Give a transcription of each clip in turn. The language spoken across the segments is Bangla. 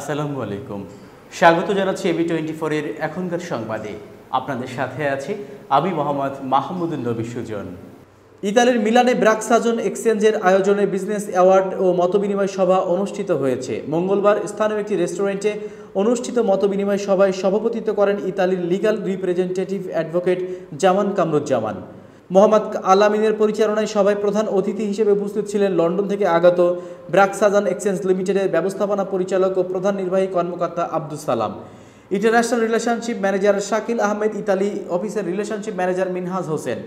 আসসালামু আলাইকুম স্বাগত জানাচ্ছি এবি টোয়েন্টি ফোরের এখনকার সংবাদে আপনাদের সাথে আছি আমি মোহাম্মদ মাহমুদুল নবী সুজন ইতালির মিলানে ব্রাকসাজন এক্সচেঞ্জের আয়োজনে বিজনেস অ্যাওয়ার্ড ও মতবিনিময় সভা অনুষ্ঠিত হয়েছে মঙ্গলবার স্থানীয় একটি রেস্টুরেন্টে অনুষ্ঠিত মতবিনিময় সভায় সভাপতিত্ব করেন ইতালির legal representative advocate Zaman Kamruzzaman Mohammad আলামিনের পরিচালনায় সভায় প্রধান অতিথি হিসেবে উপস্থিত ছিলেন লন্ডন থেকে আগত ব্রাকসাজান এক্সচেঞ্জ লিমিটেডের ব্যবস্থাপনা পরিচালক ও প্রধান নির্বাহী কর্মকর্তা Abdul Salam international relationship manager Shakil Ahmed Italy অফিসের রিলেশনশিপ ম্যানেজার মিনহাজ হোসেন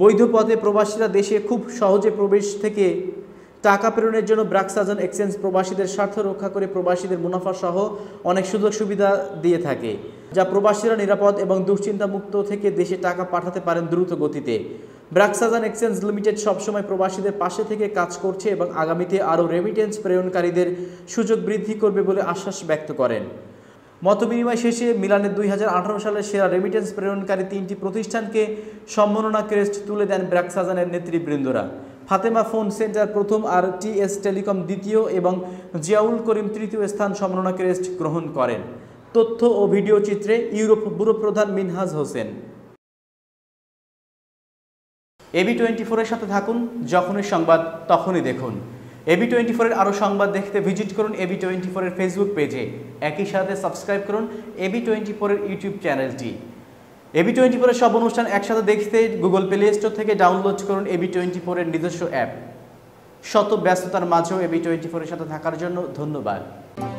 বৈধ পথে প্রবাসীরা দেশে খুব সহজে প্রবেশ থেকে টাকা প্রেরণের জন্য ব্রাক্সাজন এক্সচেঞ্জ প্রবাসীদের স্বার্থ রক্ষা করে প্রবাসীদের মুনাফা সহ অনেক সুযোগ সুবিধা দিয়ে থাকে যা প্রবাসীরা নিরাপদ এবং দুশ্চিন্তামুক্ত থেকে দেশে টাকা পাঠাতে পারেন দ্রুত গতিতে ব্রাক্সাজান এক্সচেঞ্জ লিমিটেড সবসময় প্রবাসীদের পাশে থেকে কাজ করছে এবং আগামীতে আরও রেমিটেন্স প্রেরণকারীদের সুযোগ বৃদ্ধি করবে বলে আশ্বাস ব্যক্ত করেন মতবিনিময় শেষে মিলানে দুই সালের সেরা রেমিটেন্স প্রেরণকারী তিনটি প্রতিষ্ঠানকে সম্মাননা ক্রেস্ট তুলে দেন ব্র্যাক্সাজানের নেতৃবৃন্দরা ফাতেমা ফোন সেন্টার প্রথম আর টিএস টেলিকম দ্বিতীয় এবং জিয়াউল করিম তৃতীয় স্থান সম্মাননা ক্রেস্ট গ্রহণ করেন তথ্য ও ভিডিও চিত্রে ইউরোপ ব্যুরো প্রধান মিনহাজ হোসেন এবি টোয়েন্টি ফোরের সাথে থাকুন যখনই সংবাদ তখনই দেখুন এবি টোয়েন্টি ফোরের আরও সংবাদ দেখতে ভিজিট করুন এবি টোয়েন্টি ফোরের ফেসবুক পেজে একই সাথে সাবস্ক্রাইব করুন এবি টোয়েন্টি ফোরের ইউটিউব চ্যানেলটি এবি টোয়েন্টি ফোরের সব অনুষ্ঠান একসাথে দেখতে গুগল প্লে স্টোর থেকে ডাউনলোড করুন এবি টোয়েন্টি ফোরের নিজস্ব অ্যাপ শত ব্যস্ততার মাঝেও এবি টোয়েন্টি ফোরের সাথে থাকার জন্য ধন্যবাদ